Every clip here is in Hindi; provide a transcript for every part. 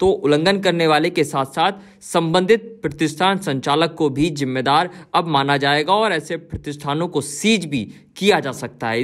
तो उल्लंघन करने वाले के साथ साथ संबंधित प्रतिष्ठान संचालक को भी जिम्मेदार अब माना जाएगा और ऐसे प्रतिष्ठानों को सीज भी किया जा सकता है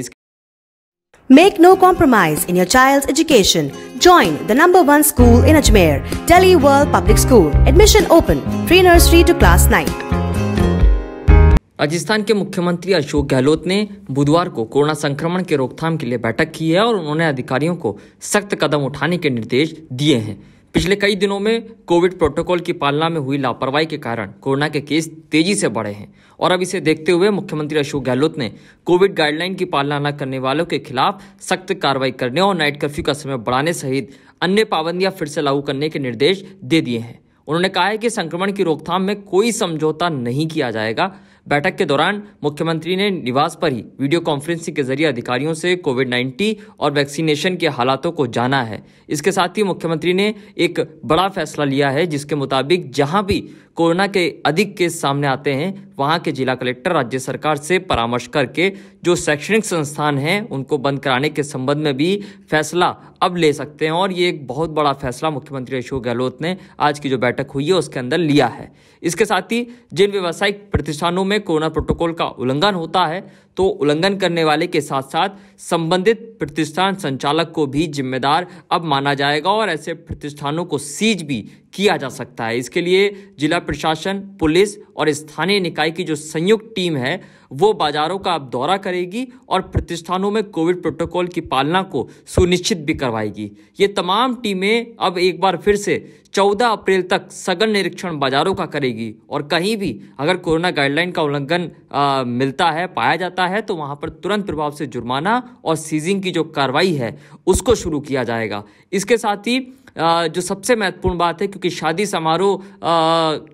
Make no compromise in your child's education. Join the number one school in Ajmer, Delhi World Public School. Admission open, pre-nursery to class 9. Rajasthan के मुख्यमंत्री अशोक गहलोत ने बुधवार को कोरोना संक्रमण के रोकथाम के लिए बैठक की है और उन्होंने अधिकारियों को सख्त कदम उठाने के निर्देश दिए हैं पिछले कई दिनों में कोविड प्रोटोकॉल की पालना में हुई लापरवाही के कारण कोरोना के केस तेजी से बढ़े हैं और अब इसे देखते हुए मुख्यमंत्री अशोक गहलोत ने कोविड गाइडलाइन की पालना न करने वालों के खिलाफ सख्त कार्रवाई करने और नाइट कर्फ्यू का समय बढ़ाने सहित अन्य पाबंदियां फिर से लागू करने के निर्देश दे दिए हैं उन्होंने कहा है कि संक्रमण की रोकथाम में कोई समझौता नहीं किया जाएगा बैठक के दौरान मुख्यमंत्री ने निवास पर ही वीडियो कॉन्फ्रेंसिंग के जरिए अधिकारियों से कोविड नाइन्टीन और वैक्सीनेशन के हालातों को जाना है इसके साथ ही मुख्यमंत्री ने एक बड़ा फैसला लिया है जिसके मुताबिक जहां भी कोरोना के अधिक केस सामने आते हैं वहाँ के जिला कलेक्टर राज्य सरकार से परामर्श करके जो शैक्षणिक संस्थान हैं उनको बंद कराने के संबंध में भी फैसला अब ले सकते हैं और ये एक बहुत बड़ा फैसला मुख्यमंत्री अशोक गहलोत ने आज की जो बैठक हुई है उसके अंदर लिया है इसके साथ ही जिन व्यावसायिक प्रतिष्ठानों में कोरोना प्रोटोकॉल का उल्लंघन होता है तो उल्लंघन करने वाले के साथ साथ संबंधित प्रतिष्ठान संचालक को भी जिम्मेदार अब माना जाएगा और ऐसे प्रतिष्ठानों को सीज भी किया जा सकता है इसके लिए जिला प्रशासन पुलिस और स्थानीय निकाय की जो संयुक्त टीम है वो बाजारों का अब दौरा करेगी और प्रतिष्ठानों में कोविड प्रोटोकॉल की पालना को सुनिश्चित भी करवाएगी ये तमाम टीमें अब एक बार फिर से 14 अप्रैल तक सघन निरीक्षण बाजारों का करेगी और कहीं भी अगर कोरोना गाइडलाइन का उल्लंघन आ, मिलता है पाया जाता है तो वहाँ पर तुरंत प्रभाव से जुर्माना और सीजिंग की जो कार्रवाई है उसको शुरू किया जाएगा इसके साथ ही जो सबसे महत्वपूर्ण बात है क्योंकि शादी समारोह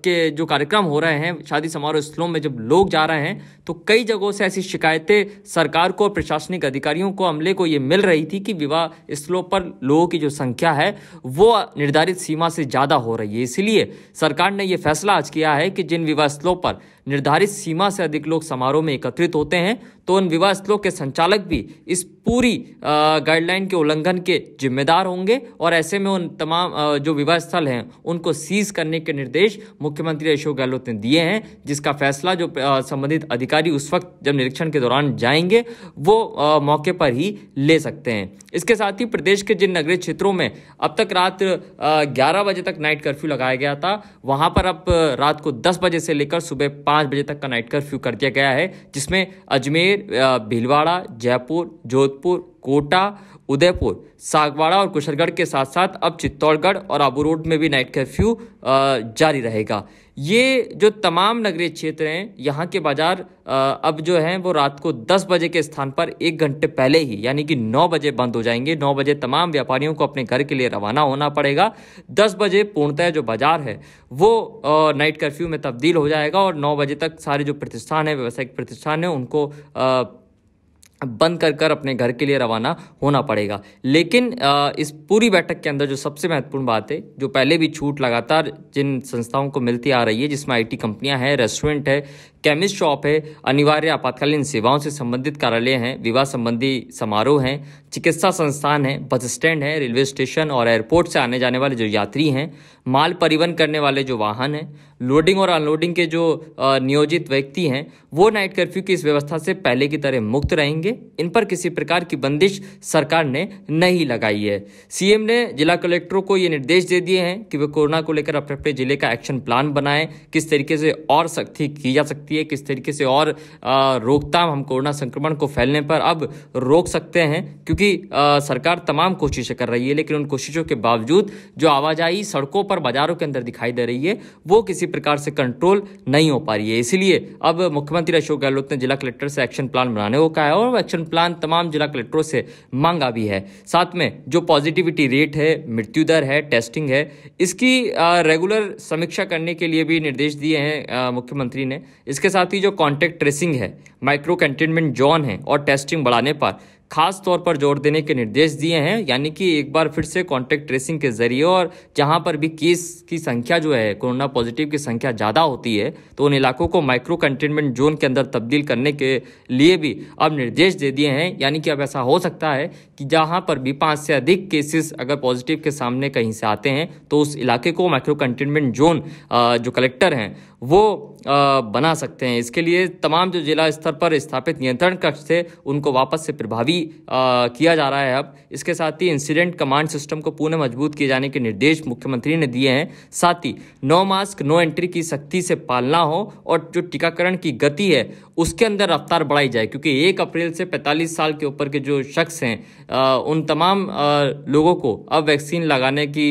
के जो कार्यक्रम हो रहे हैं शादी समारोह स्थलों में जब लोग जा रहे हैं तो कई जगहों से ऐसी शिकायतें सरकार को प्रशासनिक अधिकारियों को अमले को ये मिल रही थी कि विवाह स्थलों पर लोगों की जो संख्या है वो निर्धारित सीमा से ज़्यादा हो रही है इसलिए सरकार ने ये फैसला आज किया है कि जिन विवाह स्थलों पर निर्धारित सीमा से अधिक लोग समारोह में एकत्रित होते हैं तो उन विवाह स्थलों के संचालक भी इस पूरी गाइडलाइन के उल्लंघन के जिम्मेदार होंगे और ऐसे में उन तमाम आ, जो विवाह स्थल हैं उनको सीज करने के निर्देश मुख्यमंत्री अशोक गहलोत ने दिए हैं जिसका फैसला जो संबंधित अधिकारी उस वक्त जब निरीक्षण के दौरान जाएंगे वो आ, मौके पर ही ले सकते हैं इसके साथ ही प्रदेश के जिन नगरीय क्षेत्रों में अब तक रात ग्यारह बजे तक नाइट कर्फ्यू लगाया गया था वहाँ पर अब रात को दस बजे से लेकर सुबह पाँच पाँच बजे तक का नाइट कर्फ्यू कर दिया गया है जिसमें अजमेर भीलवाड़ा जयपुर जोधपुर कोटा उदयपुर सागवाड़ा और कुशलगढ़ के साथ साथ अब चित्तौड़गढ़ और आबू रोड में भी नाइट कर्फ्यू जारी रहेगा ये जो तमाम नगरीय क्षेत्र हैं यहाँ के बाज़ार अब जो हैं वो रात को 10 बजे के स्थान पर एक घंटे पहले ही यानी कि 9 बजे बंद हो जाएंगे 9 बजे तमाम व्यापारियों को अपने घर के लिए रवाना होना पड़ेगा 10 बजे पूर्णतः जो बाज़ार है वो नाइट कर्फ्यू में तब्दील हो जाएगा और नौ बजे तक सारे जो प्रतिष्ठान हैं व्यावसायिक प्रतिष्ठान हैं उनको बंद कर कर अपने घर के लिए रवाना होना पड़ेगा लेकिन इस पूरी बैठक के अंदर जो सबसे महत्वपूर्ण बात है जो पहले भी छूट लगातार जिन संस्थाओं को मिलती आ रही है जिसमें आईटी कंपनियां हैं रेस्टोरेंट है केमिस्ट शॉप है अनिवार्य आपातकालीन सेवाओं से संबंधित कार्यालय हैं विवाह संबंधी समारोह हैं चिकित्सा संस्थान है बस स्टैंड है रेलवे स्टेशन और एयरपोर्ट से आने जाने वाले जो यात्री हैं माल परिवहन करने वाले जो वाहन हैं लोडिंग और अनलोडिंग के जो नियोजित व्यक्ति हैं वो नाइट कर्फ्यू की इस व्यवस्था से पहले की तरह मुक्त रहेंगे इन पर किसी प्रकार की बंदिश सरकार ने नहीं लगाई है सीएम ने जिला कलेक्टरों को ये निर्देश दे दिए हैं कि वे कोरोना को लेकर अपने अपने जिले का एक्शन प्लान बनाएं किस तरीके से और सख्ती की जा सकती है किस तरीके से और रोकथाम हम कोरोना संक्रमण को फैलने पर अब रोक सकते हैं क्योंकि क्योंकि सरकार तमाम कोशिशें कर रही है लेकिन उन कोशिशों के बावजूद जो आवाजाही सड़कों पर बाजारों के अंदर दिखाई दे रही है वो किसी प्रकार से कंट्रोल नहीं हो पा रही है इसीलिए अब मुख्यमंत्री अशोक गहलोत ने जिला कलेक्टर से एक्शन प्लान बनाने को कहा है और एक्शन प्लान तमाम जिला कलेक्टरों से मांगा भी है साथ में जो पॉजिटिविटी रेट है मृत्यु दर है टेस्टिंग है इसकी रेगुलर समीक्षा करने के लिए भी निर्देश दिए हैं मुख्यमंत्री ने इसके साथ ही जो कॉन्टैक्ट ट्रेसिंग है माइक्रो कंटेनमेंट जोन है और टेस्टिंग बढ़ाने पर खास तौर पर जोर देने के निर्देश दिए हैं यानी कि एक बार फिर से कॉन्टैक्ट ट्रेसिंग के जरिए और जहां पर भी केस की संख्या जो है कोरोना पॉजिटिव की संख्या ज़्यादा होती है तो उन इलाकों को माइक्रो कंटेनमेंट जोन के अंदर तब्दील करने के लिए भी अब निर्देश दे दिए हैं यानी कि अब ऐसा हो सकता है कि जहाँ पर भी पाँच से अधिक केसेस अगर पॉजिटिव के सामने कहीं से आते हैं तो उस इलाके को माइक्रो कंटेनमेंट जोन जो कलेक्टर हैं वो बना सकते हैं इसके लिए तमाम जो जिला स्तर पर स्थापित नियंत्रण कक्ष थे उनको वापस से प्रभावी किया जा रहा है अब इसके साथ ही इंसिडेंट कमांड सिस्टम को पुनः मजबूत किए जाने के निर्देश मुख्यमंत्री ने दिए हैं साथ ही नो मास्क नो एंट्री की सख्ती से पालना हो और जो टीकाकरण की गति है उसके अंदर रफ्तार बढ़ाई जाए क्योंकि एक अप्रैल से पैंतालीस साल के ऊपर के जो शख्स हैं उन तमाम लोगों को अब वैक्सीन लगाने की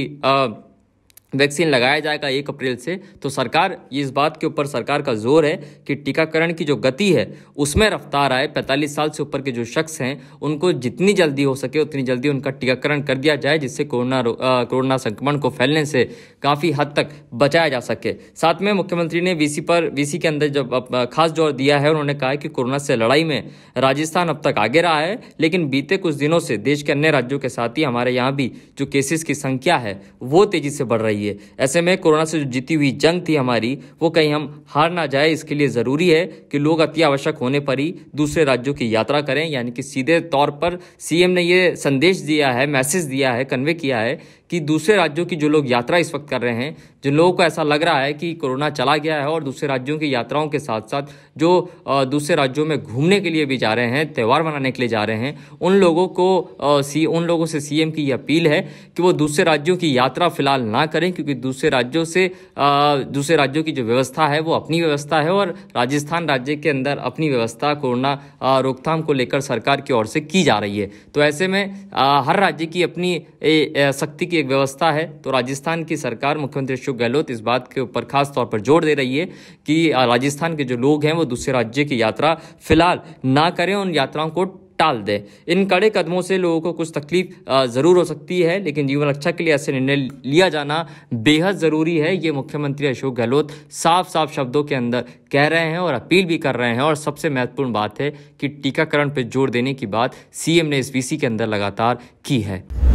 वैक्सीन लगाया जाएगा एक अप्रैल से तो सरकार ये इस बात के ऊपर सरकार का जोर है कि टीकाकरण की जो गति है उसमें रफ्तार आए 45 साल से ऊपर के जो शख्स हैं उनको जितनी जल्दी हो सके उतनी जल्दी उनका टीकाकरण कर दिया जाए जिससे कोरोना कोरोना संक्रमण को फैलने से काफ़ी हद तक बचाया जा सके साथ में मुख्यमंत्री ने वी पर वी के अंदर जब खास जोर दिया है उन्होंने कहा कि कोरोना से लड़ाई में राजस्थान अब तक आगे रहा है लेकिन बीते कुछ दिनों से देश के अन्य राज्यों के साथ ही हमारे यहाँ भी जो केसेस की संख्या है वो तेज़ी से बढ़ रही है चाहिए ऐसे में कोरोना से जो जीती हुई जंग थी हमारी वो कहीं हम हार ना जाए इसके लिए ज़रूरी है कि लोग अति आवश्यक होने पर ही दूसरे राज्यों की यात्रा करें यानी कि सीधे तौर पर सीएम ने ये संदेश दिया है मैसेज दिया है कन्वे किया है कि दूसरे राज्यों की जो लोग यात्रा इस वक्त कर रहे हैं जिन लोगों को ऐसा लग रहा है कि कोरोना चला गया है और दूसरे राज्यों की यात्राओं के साथ साथ जो दूसरे राज्यों में घूमने के लिए भी जा रहे हैं त्यौहार मनाने के लिए जा रहे हैं उन लोगों को सी उन लोगों से सीएम की ये अपील है कि वो दूसरे राज्यों की यात्रा फिलहाल ना करें हैं क्योंकि दूसरे राज्यों से दूसरे राज्यों की जो व्यवस्था है वो अपनी व्यवस्था है और राजस्थान राज्य के अंदर अपनी व्यवस्था कोरोना रोकथाम को लेकर सरकार की ओर से की जा रही है तो ऐसे में हर राज्य की अपनी शक्ति की एक व्यवस्था है तो राजस्थान की सरकार मुख्यमंत्री अशोक गहलोत इस बात के ऊपर खास तौर पर जोर दे रही है कि राजस्थान के जो लोग हैं वो दूसरे राज्य की यात्रा फिलहाल ना करें उन यात्राओं को टाल दें इन कड़े कदमों से लोगों को कुछ तकलीफ ज़रूर हो सकती है लेकिन जीवन रक्षा के लिए ऐसे निर्णय लिया जाना बेहद ज़रूरी है ये मुख्यमंत्री अशोक गहलोत साफ साफ शब्दों के अंदर कह रहे हैं और अपील भी कर रहे हैं और सबसे महत्वपूर्ण बात है कि टीकाकरण पर जोर देने की बात सीएम ने एस के अंदर लगातार की है